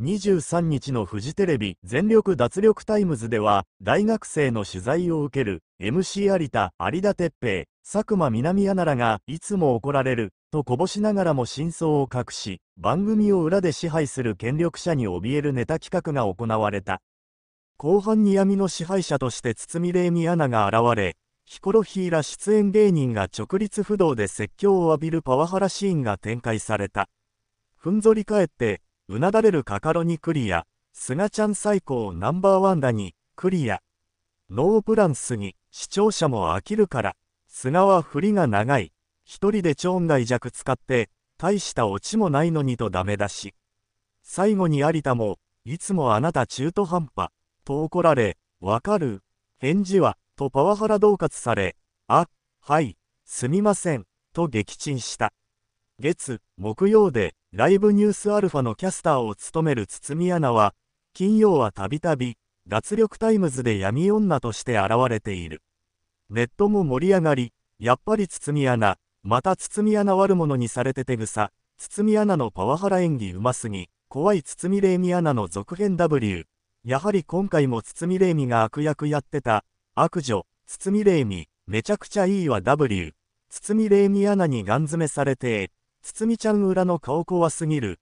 23日のフジテレビ全力脱力タイムズでは、大学生の取材を受ける MC 有田、有田哲平、佐久間南アナらが、いつも怒られる、とこぼしながらも真相を隠し、番組を裏で支配する権力者に怯えるネタ企画が行われた。後半に闇の支配者として堤礼美アナが現れ、ヒコロヒーら出演芸人が直立不動で説教を浴びるパワハラシーンが展開された。ふんぞり返って、うなだれるカカロニクリア、スガちゃん最高ナンバーワンだに、クリア。ノープランスに、視聴者も飽きるから、菅は振りが長い、一人で超音ー弱使って、大したオチもないのにとダメだし。最後に有田も、いつもあなた中途半端、と怒られ、わかる、返事は、とパワハラ恫喝され、あ、はい、すみません、と撃沈した。月、木曜で、ライブニュースアルファのキャスターを務める堤アナは、金曜はたびたび、脱力タイムズで闇女として現れている。ネットも盛り上がり、やっぱり堤アナ、また堤アナ悪者にされててぐさ、堤アナのパワハラ演技うますぎ、怖い堤礼美アナの続編 W。やはり今回も堤礼美が悪役やってた、悪女、堤礼美、めちゃくちゃいいわ W。堤礼美アナにガン詰めされてつつみちゃん裏の顔怖すぎる。